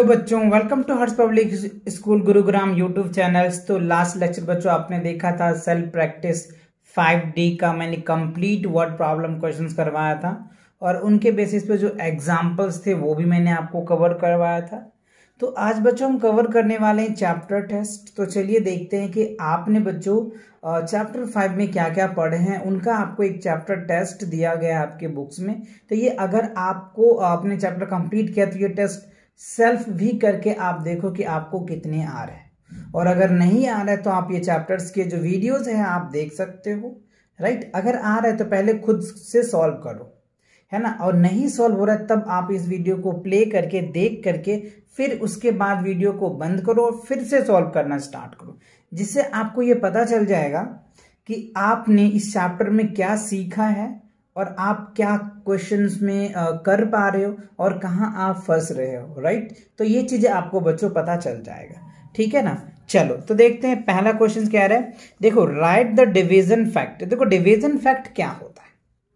तो बच्चों welcome to Harsh public school Gurugram YouTube channels तो लास्ट लेक्चर बच्चों आपने देखा था सेल्फ प्रैक्टिस 5D का मैंने कंप्लीट वर्ड प्रॉब्लम क्वेश्चंस करवाया था और उनके बेसिस पे जो एग्जांपल्स थे वो भी मैंने आपको कवर करवाया था तो आज बच्चों हम कवर करने वाले हैं चैप्टर टेस्ट तो चलिए देखते हैं कि आपने बच्चों चैप्टर फाइव में क्या क्या पढ़े हैं उनका आपको एक चैप्टर टेस्ट दिया गया है आपके बुक्स में तो ये अगर आपको आपने चैप्टर कंप्लीट किया तो ये टेस्ट सेल्फ भी करके आप देखो कि आपको कितने आ रहे हैं और अगर नहीं आ रहा है तो आप ये चैप्टर्स के जो वीडियोस हैं आप देख सकते हो राइट अगर आ रहा है तो पहले खुद से सॉल्व करो है ना और नहीं सॉल्व हो रहा है तब आप इस वीडियो को प्ले करके देख करके फिर उसके बाद वीडियो को बंद करो और फिर से सॉल्व करना स्टार्ट करो जिससे आपको ये पता चल जाएगा कि आपने इस चैप्टर में क्या सीखा है और आप क्या क्वेश्चंस में कर पा रहे हो और कहाँ आप फंस रहे हो राइट तो ये चीज़ें आपको बच्चों पता चल जाएगा ठीक है ना चलो तो देखते हैं पहला क्वेश्चन क्या रहा है देखो राइट द डिवीजन फैक्ट देखो डिवीजन फैक्ट क्या होता है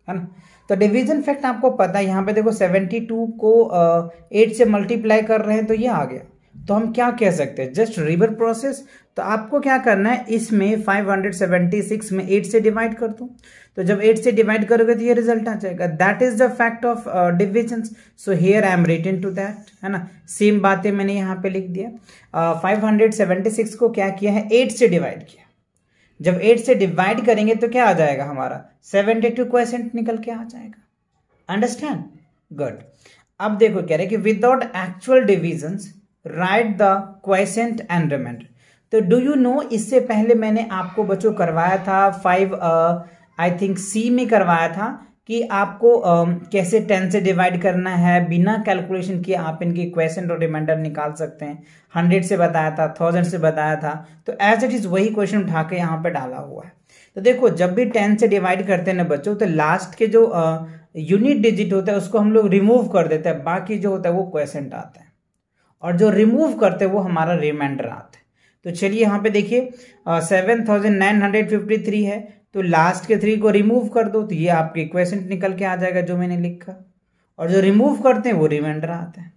है ना तो डिवीजन फैक्ट आपको पता है यहाँ पे देखो 72 को एट से मल्टीप्लाई कर रहे हैं तो ये आ गया तो हम क्या कह सकते हैं जस्ट रिवर प्रोसेस तो आपको क्या करना है इसमें 576 में 8 से डिवाइड कर दो तो जब 8 से डिवाइड करोगे तो ये रिजल्ट आ जाएगा that is the fact of division so here I am written to that है ना सेम बातें मैंने यहाँ पे लिख दिया फाइव uh, को क्या किया है एट से डिवाइड किया जब एट से डिवाइड करेंगे तो क्या आ जाएगा हमारा सेवेंटी टू क्वेश्चन निकल के आ जाएगा अंडरस्टैंड गुड अब देखो कह रहे कि without actual divisions right the question and remainder तो डू यू नो इससे पहले मैंने आपको बच्चों करवाया था फाइव आई थिंक सी में करवाया था कि आपको uh, कैसे टेन से डिवाइड करना है बिना कैलकुलेशन किए आप इनके क्वेश्चन और रिमाइंडर निकाल सकते हैं हंड्रेड से बताया था थाउजेंड से बताया था तो एज इट इज़ वही क्वेश्चन उठा के यहाँ पर डाला हुआ है तो देखो जब भी टेन से डिवाइड करते हैं ना बच्चों तो लास्ट के जो यूनिट uh, डिजिट होता है उसको हम लोग रिमूव कर देते हैं बाकी जो होता है वो क्वेश्चन आता है और जो रिमूव करते वो हमारा रिमाइंडर आता है तो चलिए यहाँ पे देखिए seven thousand nine hundred fifty three है तो लास्ट के थ्री को रिमूव कर दो तो ये आपके इक्वेशन निकल के आ जाएगा जो मैंने लिखा और जो रिमूव करते हैं वो रिमाइंडर आता है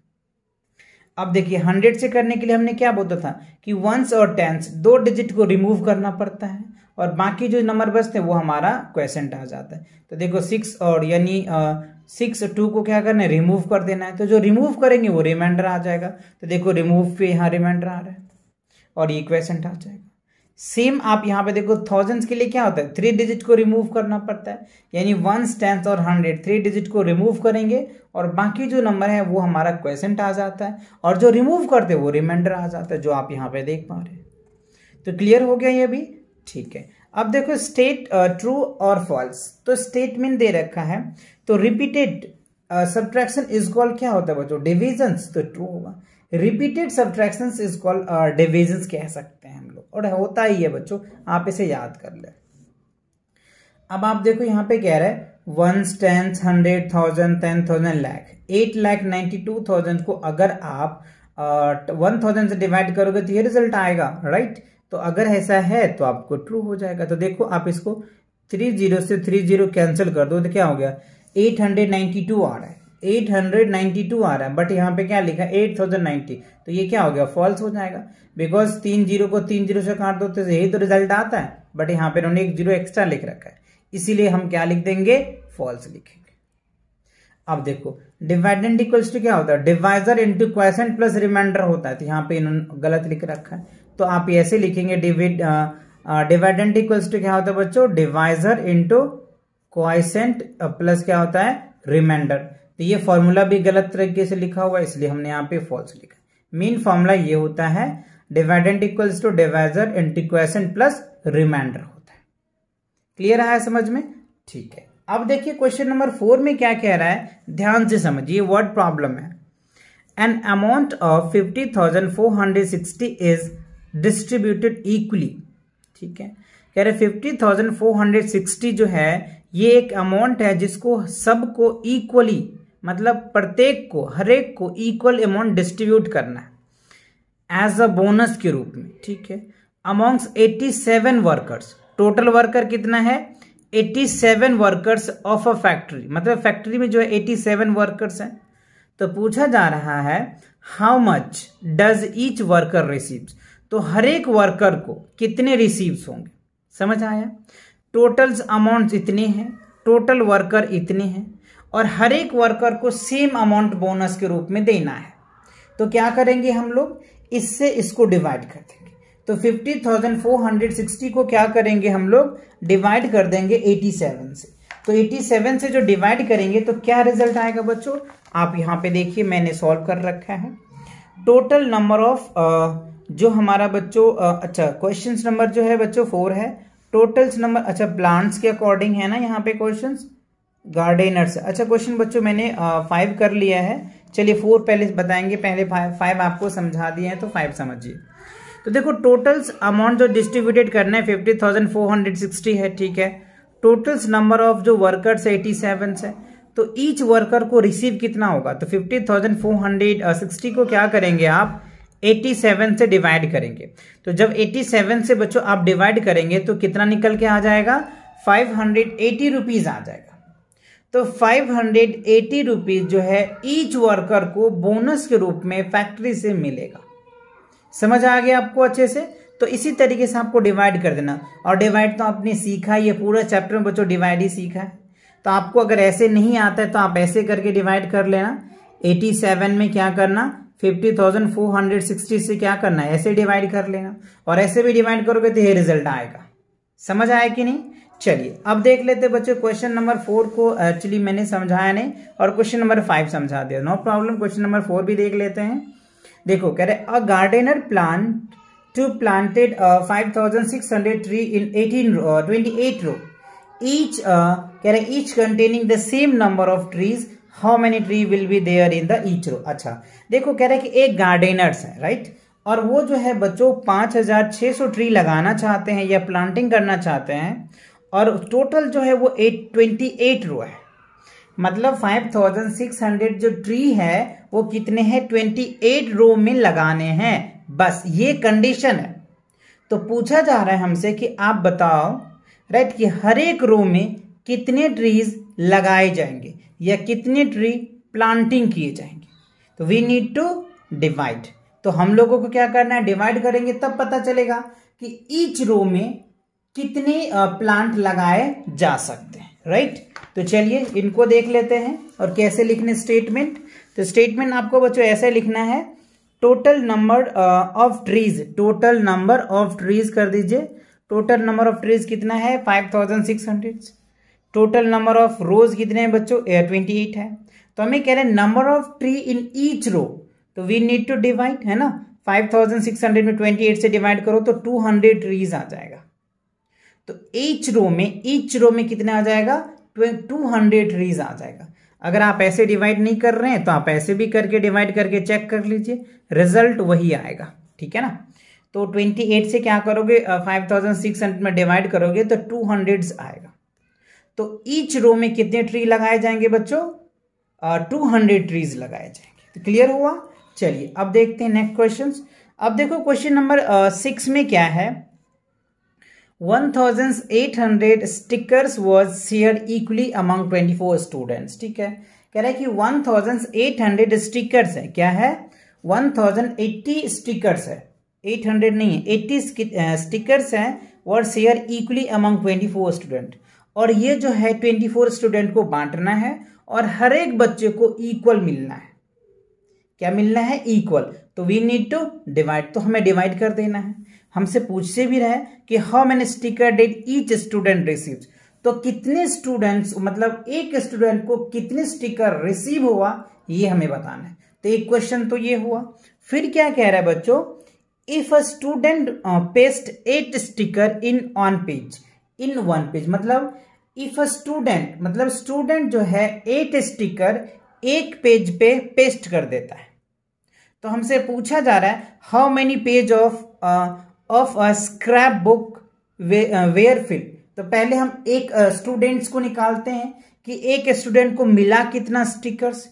अब देखिए हंड्रेड से करने के लिए हमने क्या बोला था कि वंस और टेंस दो डिजिट को रिमूव करना पड़ता है और बाकी जो नंबर बचते हैं वो हमारा क्वेश्चन आ जाता है तो देखो सिक्स और यानी सिक्स टू को क्या करना है रिमूव कर देना है तो जो रिमूव करेंगे वो रिमाइंडर आ जाएगा तो देखो रिमूव पे यहाँ रिमाइंडर आ रहा है और ये क्वेश्चन आ जाएगा सेम आप यहाँ पे देखो थाउजेंड्स के लिए क्या होता है थ्री डिजिट को रिमूव करना पड़ता है यानी वंस टेंथ और हंड्रेड थ्री डिजिट को रिमूव करेंगे और बाकी जो नंबर है वो हमारा क्वेश्चन आ जाता है और जो रिमूव करते हैं वो रिमाइंडर आ जाता है जो आप यहाँ पे देख पा रहे हैं तो क्लियर हो गया ये भी ठीक है अब देखो स्टेट ट्रू और फॉल्स तो स्टेटमेंट दे रखा है तो रिपीटेड सब्ट्रैक्शन इज कॉल क्या होता है बच्चों डिविजन तो ट्रू होगा repeated subtraction is call division कह सकते हैं हम लोग और होता ही है बच्चों आप इसे याद कर ले अब आप देखो यहाँ पे कह रहे है one ten hundred thousand ten thousand lakh eight lakh ninety two thousand को अगर आप वन uh, थाउजेंड से डिवाइड करोगे तो ये रिजल्ट आएगा राइट right? तो अगर ऐसा है तो आपको ट्रू हो जाएगा तो देखो आप इसको थ्री जीरो से थ्री जीरो कैंसिल कर दो तो क्या हो गया एट हंड्रेड नाइन्टी टू आ रहा है एट हंड्रेड नाइन्टी टू आ रहा है बट यहाँ पे क्या लिखा एट थाउजेंड नाइन्टी तो ये क्या हो गया फॉल्स हो जाएगा बिकॉज तीन जीरो को तीन जीरो से काट दो तो यही तो रिजल्ट आता है बट यहाँ पे उन्होंने एक जीरो एक्स्ट्रा लिख रखा है इसीलिए हम क्या लिख देंगे फॉल्स लिखेंगे अब देखो डिवाइडेंट इक्वल्स टू क्या होता है divisor into question plus remainder होता है तो यहाँ पे इन्होंने गलत लिख रखा है तो आप ऐसे लिखेंगे डिविड डिवाइडेंट इक्वल्स टू क्या होता है बच्चों डिवाइजर इंटू क्वाइसेंट प्लस क्या होता है रिमाइंडर तो ये फॉर्मूला भी गलत तरीके से लिखा हुआ है इसलिए हमने यहाँ पे फॉल्स लिखा मेन फॉर्मूला ये होता है dividend equals to divisor into quotient plus remainder होता है क्लियर आया समझ में ठीक है अब देखिए क्वेश्चन नंबर फोर में क्या कह रहा है ध्यान से समझिए वर्ड प्रॉब्लम है an amount of fifty thousand four hundred sixty is distributed equally ठीक है कह रहे fifty thousand four hundred sixty जो है ये एक अमाउंट है जिसको सबको इक्वली मतलब प्रत्येक को हरेक को इक्वल अमाउंट डिस्ट्रीब्यूट करना है एज अ बोनस के रूप में ठीक है amongst seven workers total worker कितना है seven workers of a factory मतलब फैक्ट्री में जो है सेवन वर्कर्स हैं तो पूछा जा रहा है how much does each worker receives तो हर एक वर्कर को कितने रिसीव्स होंगे समझ आया टोटल्स अमाउंट इतने हैं टोटल वर्कर इतने हैं और हर एक वर्कर को सेम अमाउंट बोनस के रूप में देना है तो क्या करेंगे हम लोग इससे इसको डिवाइड कर देंगे तो 50,460 को क्या करेंगे हम लोग डिवाइड कर देंगे 87 से तो 87 से जो डिवाइड करेंगे तो क्या रिजल्ट आएगा बच्चों आप यहाँ पे देखिए मैंने सॉल्व कर रखा है टोटल नंबर ऑफ जो हमारा बच्चों अच्छा क्वेश्चन नंबर जो है बच्चों फोर है टोटल्स नंबर अच्छा प्लांट्स के अकॉर्डिंग है ना यहाँ पे क्वेश्चन गार्डनर्स अच्छा क्वेश्चन बच्चों मैंने फाइव कर लिया है चलिए फोर पहले बताएंगे पहले फाइव आपको समझा दिए हैं तो फाइव समझिए तो देखो टोटल्स अमाउंट जो डिस्ट्रीब्यूटेड करना है fifty thousand four hundred sixty है ठीक है टोटल्स नंबर ऑफ जो वर्कर्स एटी सेवन है तो ईच वर्कर को रिसीव कितना होगा तो fifty thousand four hundred sixty को क्या करेंगे आप 87 से डिवाइड करेंगे तो जब 87 से बच्चों आप डिवाइड करेंगे तो कितना निकल के आ जाएगा फाइव हंड्रेड आ जाएगा तो फाइव हंड्रेड जो है ईच वर्कर को बोनस के रूप में फैक्ट्री से मिलेगा समझ आ गया आपको अच्छे से तो इसी तरीके से आपको डिवाइड कर देना और डिवाइड तो आपने सीखा ये पूरा चैप्टर में बच्चों डिवाइड ही सीखा है तो आपको अगर ऐसे नहीं आता है तो आप ऐसे करके डिवाइड कर लेना 87 में क्या करना fifty thousand four hundred sixty से क्या करना है ऐसे डिवाइड कर लेना और ऐसे भी डिवाइड करोगे तो ये रिजल्ट आएगा समझ आया कि नहीं चलिए अब देख लेते बच्चों क्वेश्चन नंबर फोर को एक्चुअली मैंने समझाया नहीं और क्वेश्चन नंबर फाइव समझा दिया no problem question number four भी देख लेते हैं देखो कह रहे a gardener plant to planted five thousand six hundred tree in eighteen twenty eight row each कह रहे each containing the same number of trees how many tree will be there in the each row अच्छा देखो कह रहे हैं कि एक गार्डेनर्स है राइट और वो जो है बच्चों पाँच हजार छः सौ ट्री लगाना चाहते हैं या प्लांटिंग करना चाहते हैं और टोटल जो है वो एट ट्वेंटी एट रो है मतलब फाइव थाउजेंड सिक्स हंड्रेड जो ट्री है वो कितने हैं ट्वेंटी एट रो में लगाने हैं बस ये कंडीशन है तो पूछा जा रहा है हमसे कि आप बताओ राइट कि हर एक रो में कितने ट्रीज लगाए जाएंगे या कितने ट्री प्लांटिंग किए जाएंगे तो वी नीड टू डिवाइड तो हम लोगों को क्या करना है डिवाइड करेंगे तब पता चलेगा कि ईच रो में कितने प्लांट लगाए जा सकते हैं राइट तो चलिए इनको देख लेते हैं और कैसे लिखने स्टेटमेंट तो स्टेटमेंट आपको बच्चों ऐसे लिखना है total number of trees total number of trees कर दीजिए टोटल नंबर ऑफ ट्रीज कितना है five thousand six hundred total number of rows कितने हैं बच्चों ए ट्वेंटी एट है तो हमें कह रहे हैं number of tree in each row तो वी नीड टू डिवाइड है ना फाइव थाउजेंड सिक्स हंड्रेड में ट्वेंटी एट से डिवाइड करो तो टू हंड्रेड ट्रीज आ जाएगा तो ईच रो में ईच रो में कितने आ जाएगा टू हंड्रेड ट्रीज आ जाएगा अगर आप ऐसे डिवाइड नहीं कर रहे हैं तो आप ऐसे भी करके डिवाइड करके चेक कर लीजिए रिजल्ट वही आएगा ठीक है ना तो ट्वेंटी एट से क्या करोगे फाइव थाउजेंड सिक्स हंड्रेड में डिवाइड करोगे तो टू हंड्रेड आएगा तो ईच रो में कितने ट्री लगाए जाएंगे बच्चों टू हंड्रेड ट्रीज लगाए जाएंगे तो क्लियर हुआ चलिए अब देखते हैं नेक्स्ट क्वेश्चन अब देखो क्वेश्चन नंबर सिक्स में क्या है hundred stickers was share equally among four students ठीक है कह रहा है कि हंड्रेड स्टिकर्स है क्या है एट्टी स्टिकर्स है हंड्रेड नहीं है एट्टी स्टिकर्स हैं were share equally among twenty four student और ये जो है ट्वेंटी फोर स्टूडेंट को बांटना है और हर एक बच्चे को इक्वल मिलना है क्या मिलना है इक्वल तो वी नीड टू डिवाइड तो हमें डिवाइड कर देना है हमसे पूछते भी रहे कि how many sticker did each student receive तो कितने स्टूडेंट्स मतलब एक स्टूडेंट को कितने स्टिकर रिसीव हुआ ये हमें बताना है तो एक क्वेश्चन तो ये हुआ फिर क्या कह रहा है बच्चों if a student paste eight sticker in on page in one page मतलब इफ अ स्टूडेंट मतलब स्टूडेंट जो है एट स्टिकर एक पेज पे पेस्ट कर देता है तो हमसे पूछा जा रहा है how many page of of a scrapbook were fill तो पहले हम एक स्टूडेंट्स uh, को निकालते हैं कि एक स्टूडेंट को मिला कितना स्टिकर्स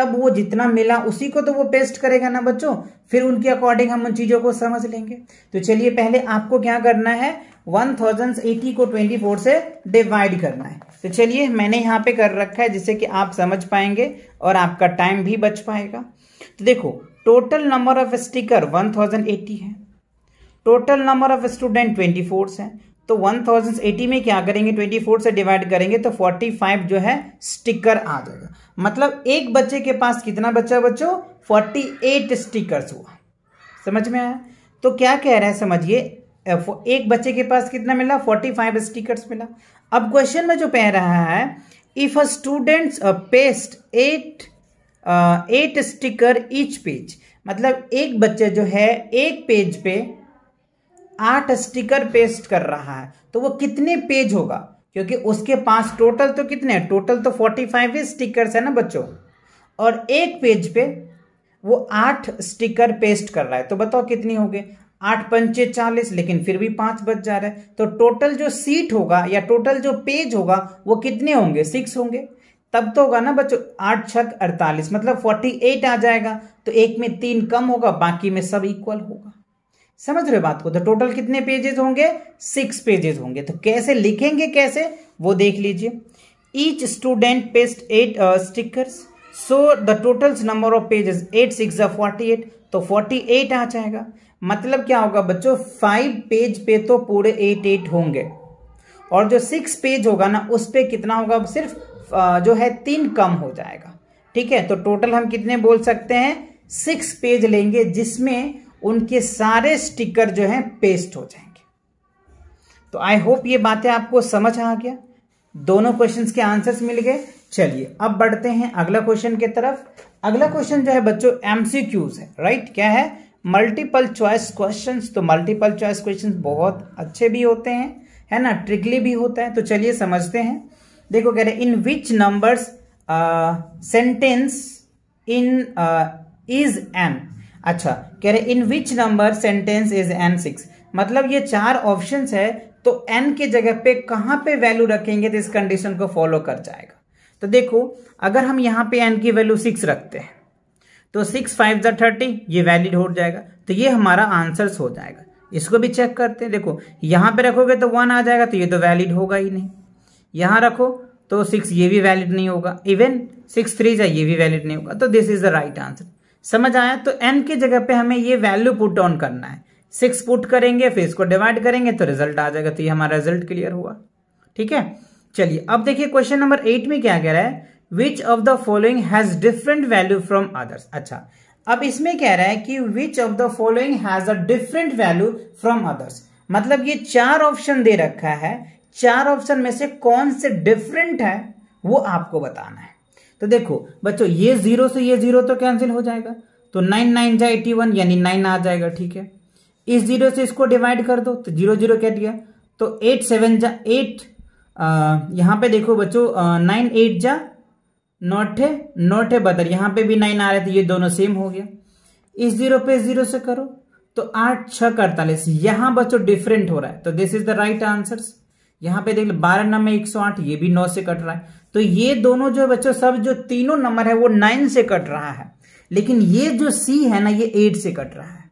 तब वो जितना मिला उसी को तो वो पेस्ट करेगा ना बच्चों फिर उनके अकॉर्डिंग हम उन चीज़ों को समझ लेंगे तो चलिए पहले आपको क्या करना है वन थाउजेंड एटी को ट्वेंटी फोर से डिवाइड करना है तो चलिए मैंने यहाँ पे कर रखा है जिससे कि आप समझ पाएंगे और आपका टाइम भी बच पाएगा तो देखो total number of sticker one है total number of student twenty four है तो 1080 में क्या करेंगे 24 से डिवाइड करेंगे तो 45 जो है स्टिकर आ जाएगा मतलब एक बच्चे के पास कितना बच्चा बच्चों 48 स्टिकर्स हुआ समझ में आया तो क्या कह रहा है समझिए एक बच्चे के पास कितना मिला 45 स्टिकर्स मिला अब क्वेश्चन में जो कह रहा है if a students paste eight eight sticker each page मतलब एक बच्चे जो है एक पेज पे आठ स्टिकर पेस्ट कर रहा है तो वो कितने पेज होगा क्योंकि उसके पास टोटल तो कितने हैं टोटल तो फोर्टी फाइव स्टिकर्स है ना बच्चों और एक पेज पे वो आठ स्टिकर पेस्ट कर रहा है तो बताओ कितनी हो गई आठ पंचे चालीस लेकिन फिर भी पांच बच जा रहे हैं तो टोटल जो सीट होगा या टोटल जो पेज होगा वो कितने होंगे सिक्स होंगे तब तो होगा ना बच्चों आठ छक अड़तालीस मतलब फोर्टी एट आ जाएगा तो एक में तीन कम होगा बाकी में सब इक्वल होगा समझ रहे हो बात को तो टोटल कितने पेजेस होंगे सिक्स पेजेस होंगे तो कैसे लिखेंगे कैसे वो देख लीजिए each student paste eight stickers so the total number of pages eight six forty eight तो फोर्टी एट आ जाएगा मतलब क्या होगा बच्चों फाइव पेज पे तो पूरे एट एट होंगे और जो सिक्स पेज होगा ना उस पर कितना होगा सिर्फ uh, जो है तीन कम हो जाएगा ठीक है तो टोटल हम कितने बोल सकते हैं सिक्स पेज लेंगे जिसमें उनके सारे स्टिकर जो हैं पेस्ट हो जाएंगे तो आई होप ये बातें आपको समझ आ गया दोनों क्वेश्चंस के आंसर्स मिल गए चलिए अब बढ़ते हैं अगला क्वेश्चन की तरफ अगला क्वेश्चन जो है बच्चों एमसीक्यूज है राइट क्या है मल्टीपल चॉइस क्वेश्चंस तो मल्टीपल चॉइस क्वेश्चंस बहुत अच्छे भी होते हैं है ना ट्रिकली भी होता है तो चलिए समझते हैं देखो कह रहे in which numbers sentence in is am अच्छा कह रहे in which number sentence is an six मतलब ये चार ऑप्शन है तो एन के जगह पे कहाँ पे वैल्यू रखेंगे तो इस कंडीशन को फॉलो कर जाएगा तो देखो अगर हम यहाँ पे एन की वैल्यू सिक्स रखते हैं तो सिक्स फाइव ज़ा थर्टी ये वैलिड हो जाएगा तो ये हमारा आंसर्स हो जाएगा इसको भी चेक करते हैं देखो यहाँ पे रखोगे तो वन आ जाएगा तो ये तो वैलिड होगा ही नहीं यहां रखो तो सिक्स ये भी वैलिड नहीं होगा इवन सिक्स थ्री जाए ये भी वैलिड नहीं होगा तो this is the right answer समझ आया तो एन की जगह पे हमें ये वैल्यू पुट ऑन करना है सिक्स पुट करेंगे फिर इसको डिवाइड करेंगे तो रिजल्ट आ जाएगा तो ये हमारा रिजल्ट क्लियर हुआ ठीक है चलिए अब देखिए क्वेश्चन नंबर एट में क्या कह रहा है which of the following has different value from others अच्छा अब इसमें कह रहा है कि which of the following has a different value from others मतलब ये चार ऑप्शन दे रखा है चार ऑप्शन में से कौन से डिफरेंट है वो आपको बताना है तो देखो बच्चों ये जीरो से ये जीरो तो कैंसिल हो जाएगा तो नाइन नाइन जा एटी वन यानी नाइन आ जाएगा ठीक है इस जीरो से इसको डिवाइड कर दो तो जीरो जीरो कह दिया तो एट सेवन जा एट यहाँ पे देखो बच्चों नाइन एट जा नोट है नोट है बदर यहाँ पे भी नाइन आ रहे थे ये दोनों सेम हो गया इस जीरो पे जीरो से करो तो आठ छः अड़तालीस यहाँ बच्चों डिफरेंट हो रहा है तो this is the right answer यहाँ पे देख लो बारह नंबर एक सौ आठ ये भी नौ से कट रहा है तो ये दोनों जो बच्चों सब जो तीनों नंबर है वो नाइन से कट रहा है लेकिन ये जो सी है ना ये एट से कट रहा है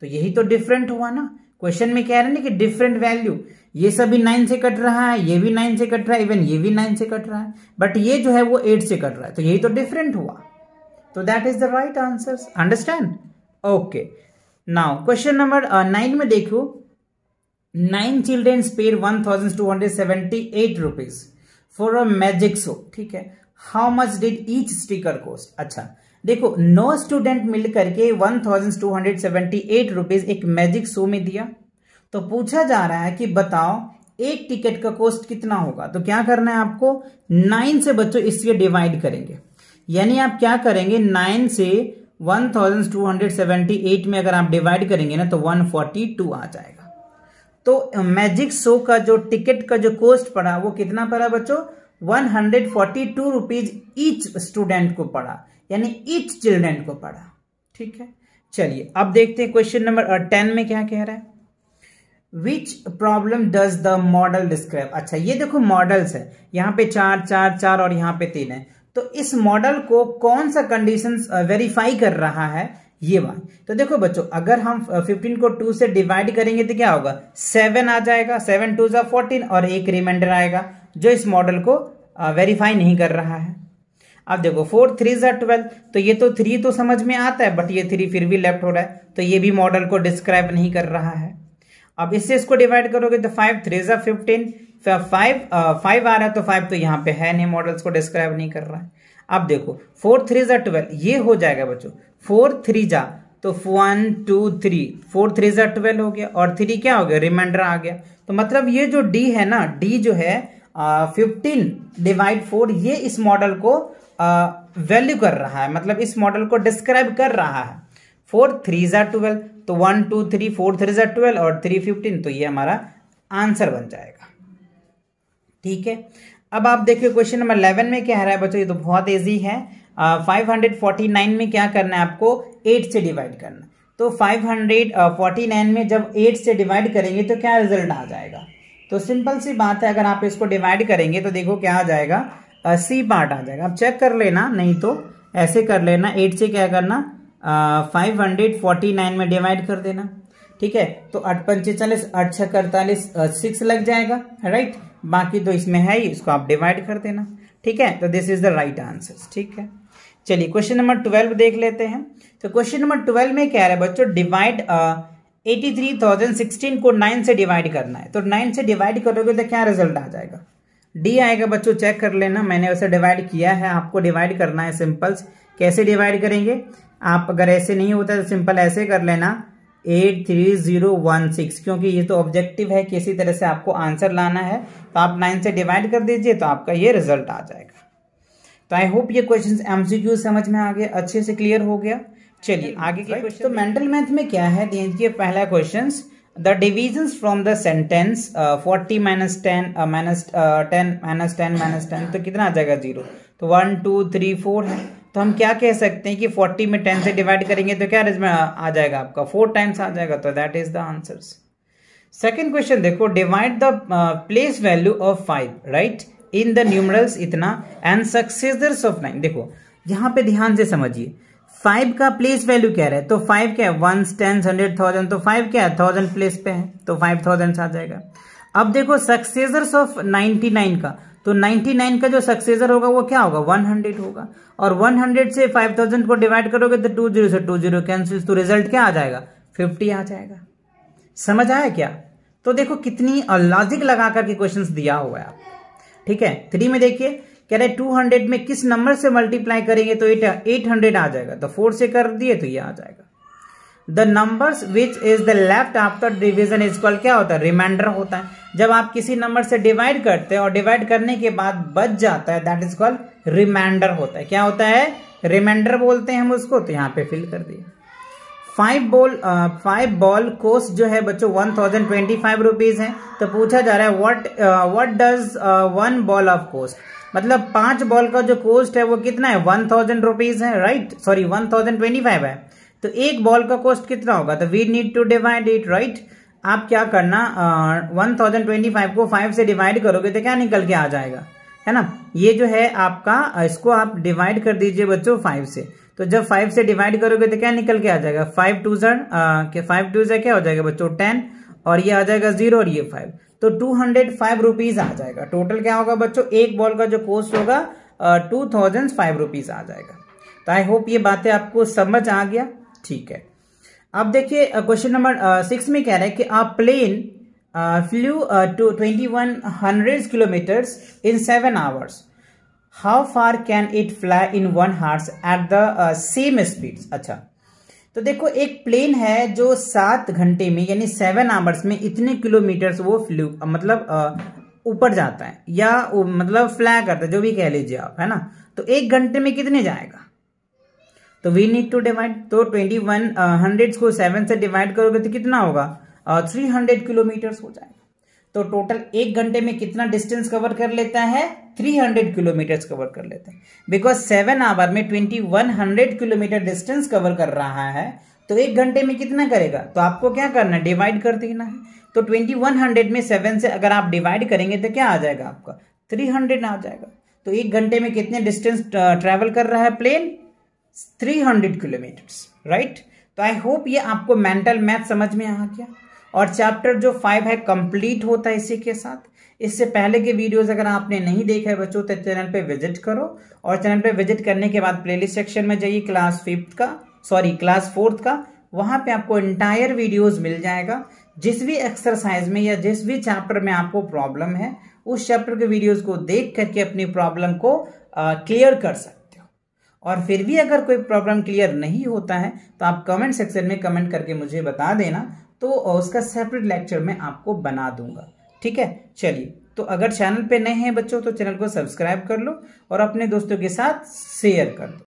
तो यही तो डिफरेंट हुआ ना क्वेश्चन में कह रहे हैं ना कि डिफरेंट वैल्यू ये सभी नाइन से कट रहा है ये भी नाइन से कट रहा है इवन ये भी नाइन से कट रहा है बट ये जो है वो एट से कट रहा है तो यही तो डिफरेंट हुआ तो that is the right answer understand okay now question number nine में देखो nine children paid one thousand two hundred seventy eight rupees for a magic show ठीक है how much did each sticker cost अच्छा देखो no student मिल करके one thousand two hundred seventy eight rupees एक magic show में दिया तो पूछा जा रहा है कि बताओ एक टिकट का कॉस्ट कितना होगा तो क्या करना है आपको नाइन से बच्चों इससे डिवाइड करेंगे यानी आप क्या करेंगे नाइन से 1278 में अगर आप डिवाइड करेंगे ना तो 142 आ जाएगा तो मैजिक शो का जो टिकट का जो कॉस्ट पड़ा वो कितना पड़ा बच्चों one hundred forty two rupees each student को पड़ा यानी ईच चिल्ड्रेन को पड़ा ठीक है चलिए अब देखते हैं क्वेश्चन नंबर टेन में क्या कह रहा है which problem does the model describe अच्छा ये देखो मॉडल्स है यहाँ पे चार चार चार और यहाँ पे तीन है तो इस मॉडल को कौन सा कंडीशन वेरीफाई कर रहा है ये बात तो देखो बच्चों अगर हम 15 को 2 से डिवाइड करेंगे तो क्या होगा 7 आ जाएगा 7 टू जा फोर्टीन और एक रिमाइंडर आएगा जो इस मॉडल को वेरीफाई नहीं कर रहा है अब देखो फोर थ्री ज़ा ट्वेल्व तो ये तो थ्री तो समझ में आता है बट ये थ्री फिर भी लेफ्ट हो रहा है तो ये भी मॉडल को डिस्क्राइब नहीं कर रहा है अब इससे इसको डिवाइड करोगे तो फाइव थ्री ज़ा फिफ्टीन फाइव तो फाइव आ रहा है तो फाइव तो यहाँ पे है नहीं मॉडल्स को डिस्क्राइब नहीं कर रहा है अब देखो फोर थ्री जा ट्वेल्व ये हो जाएगा बच्चों फोर थ्री जा तो one two three four three जा ट्वेल्व हो गया और थ्री क्या हो गया रिमाइंडर आ गया तो मतलब ये जो डी है ना डी जो है फिफ्टीन डिवाइड फोर ये इस मॉडल को वैल्यू uh, कर रहा है मतलब इस मॉडल को डिस्क्राइब कर रहा है फोर थ्री जा ट्वेल्व तो one two three four three जा ट्वेल्व और थ्री फिफ्टीन तो ये हमारा आंसर बन जाएगा ठीक है अब आप देखिए क्वेश्चन नंबर इलेवन में क्या है रहा है बच्चों ये तो बहुत ईजी है फाइव हंड्रेड फोर्टी नाइन में क्या करना है आपको एट से डिवाइड करना तो फाइव हंड्रेड फोर्टी नाइन में जब एट से डिवाइड करेंगे तो क्या रिजल्ट आ जाएगा तो सिंपल सी बात है अगर आप इसको डिवाइड करेंगे तो देखो क्या आ जाएगा सी uh, पार्ट आ जाएगा आप चेक कर लेना नहीं तो ऐसे कर लेना एट से क्या करना फाइव हंड्रेड फोर्टी नाइन में डिवाइड कर देना ठीक है तो आठ पंचे चालीस आठ छः अड़तालीस सिक्स लग जाएगा राइट बाकी तो इसमें है ही इसको आप डिवाइड कर देना ठीक है तो this is the right answer ठीक है चलिए क्वेश्चन नंबर ट्वेल्व देख लेते हैं तो क्वेश्चन नंबर ट्वेल्व में क्या है बच्चों divide eighty three thousand sixteen को नाइन से डिवाइड करना है तो नाइन से डिवाइड करोगे तो क्या रिजल्ट आ जाएगा डी आएगा बच्चों चेक कर लेना मैंने वैसे डिवाइड किया है आपको डिवाइड करना है सिंपल्स कैसे डिवाइड करेंगे आप अगर ऐसे नहीं होता तो सिंपल ऐसे कर लेना eight three zero one six क्योंकि ये तो ऑब्जेक्टिव है किसी तरह से आपको आंसर लाना है तो आप नाइन से डिवाइड कर दीजिए तो आपका ये रिजल्ट आ जाएगा तो आई होप ये क्वेश्चन एमसीक्यू समझ में आ गया अच्छे से क्लियर हो गया चलिए आगे के क्वेश्चन तो मेंटल मैथ में क्या है देखिए पहला question the division from the sentence forty minus ten minus ten minus ten minus ten तो कितना आ जाएगा जीरो तो वन टू थ्री फोर है तो हम क्या कह सकते हैं कि 40 में 10 से डिवाइड करेंगे तो क्या रिजल्ट आ जाएगा आपका फोर टाइम्स आ जाएगा तो that is the answer second question देखो divide the place value of five right in the numerals इतना एंड सक्सेसर्स ऑफ नाइन देखो यहां पे ध्यान से समझिए फाइव का प्लेस वैल्यू क्या रहा है तो फाइव क्या है वन टेन हंड्रेड थाउजेंड तो फाइव क्या है थाउजेंड प्लेस पे है तो फाइव थाउजेंड आ जाएगा अब देखो सक्सेसर्स ऑफ नाइनटी नाइन का तो 99 का जो सक्सेसर होगा वो क्या होगा 100 होगा और 100 से 5000 को डिवाइड करोगे तो 20 से टू जीरो कैंसिल तो रिजल्ट क्या आ जाएगा 50 आ जाएगा समझ आया क्या तो देखो कितनी लॉजिक लगा करके क्वेश्चंस दिया हुआ है ठीक है थ्री में देखिए कह रहे टू हंड्रेड में किस नंबर से मल्टीप्लाई करेंगे तो एट एट हंड्रेड आ जाएगा तो फोर से कर दिए तो ये आ जाएगा the numbers which is the left after division is call क्या होता है रिमाइंडर होता है जब आप किसी नंबर से डिवाइड करते हैं और डिवाइड करने के बाद बच जाता है दैट इज कॉल रिमाइंडर होता है क्या होता है रिमाइंडर बोलते हैं हम उसको तो यहाँ पे फिल कर दिया five ball five ball cost जो है बच्चों one thousand twenty five rupees है तो पूछा जा रहा है what what does one ball of cost मतलब पांच बॉल का जो कोस्ट है वो कितना है वन थाउजेंड रुपीज है right sorry one thousand twenty five है तो एक बॉल का कॉस्ट कितना होगा तो we need to divide it right आप क्या करना वन थाउजेंड ट्वेंटी फाइव को फाइव से डिवाइड करोगे तो क्या निकल के आ जाएगा है ना ये जो है आपका इसको आप डिवाइड कर दीजिए बच्चों फाइव से तो जब फाइव से डिवाइड करोगे तो क्या निकल के आ जाएगा फाइव टू जर के फाइव टू से क्या हो जाएगा बच्चों टेन और ये आ जाएगा जीरो और ये फाइव तो टू हंड्रेड फाइव रुपीज आ जाएगा टोटल क्या होगा बच्चों एक बॉल का जो कोस्ट होगा टू थाउजेंड फाइव रुपीज आ जाएगा तो आई होप ये बातें आपको समझ आ गया ठीक है अब देखिए क्वेश्चन नंबर सिक्स में कह रहा है कि आप plane flew to twenty one hundred kilometers in seven hours how far can it fly in one hours at the same speed अच्छा तो देखो एक प्लेन है जो सात घंटे में यानी सेवन आवर्स में इतने किलोमीटर्स वो फ्लू मतलब ऊपर जाता है या मतलब फ्लाई करता है जो भी कह लीजिए आप है ना तो एक घंटे में कितने जाएगा तो वी नीड टू डिवाइड तो ट्वेंटी वन हंड्रेड को सेवन से डिवाइड करोगे तो कितना होगा थ्री हंड्रेड किलोमीटर हो जाएगा तो टोटल एक घंटे में कितना डिस्टेंस कवर कर लेता है 300 किलोमीटर कवर कर लेता है बिकॉज सेवन आवर में 2100 किलोमीटर डिस्टेंस कवर कर रहा है तो एक घंटे में कितना करेगा तो आपको क्या करना है डिवाइड कर देना है तो 2100 में सेवन से अगर आप डिवाइड करेंगे तो क्या आ जाएगा आपका 300 आ जाएगा तो एक घंटे में कितने डिस्टेंस ट्रेवल uh, कर रहा है प्लेन 300 किलोमीटर्स राइट तो आई होप ये आपको मेंटल मैथ समझ में आ गया और चैप्टर जो फाइव है कंप्लीट होता है इसी के साथ इससे पहले के वीडियोस अगर आपने नहीं देखा है बच्चों तो चैनल पे विजिट करो और चैनल पे विजिट करने के बाद प्लेलिस्ट सेक्शन में जाइए क्लास फिफ्थ का सॉरी क्लास फोर्थ का वहाँ पे आपको इंटायर वीडियोस मिल जाएगा जिस भी एक्सरसाइज में या जिस भी चैप्टर में आपको प्रॉब्लम है उस चैप्टर के वीडियोज को देख करके अपनी प्रॉब्लम को क्लियर कर सकते और फिर भी अगर कोई प्रॉब्लम क्लियर नहीं होता है तो आप कमेंट सेक्शन में कमेंट करके मुझे बता देना तो उसका सेपरेट लेक्चर मैं आपको बना दूंगा ठीक है चलिए तो अगर चैनल पे नए हैं बच्चों तो चैनल को सब्सक्राइब कर लो और अपने दोस्तों के साथ शेयर कर दो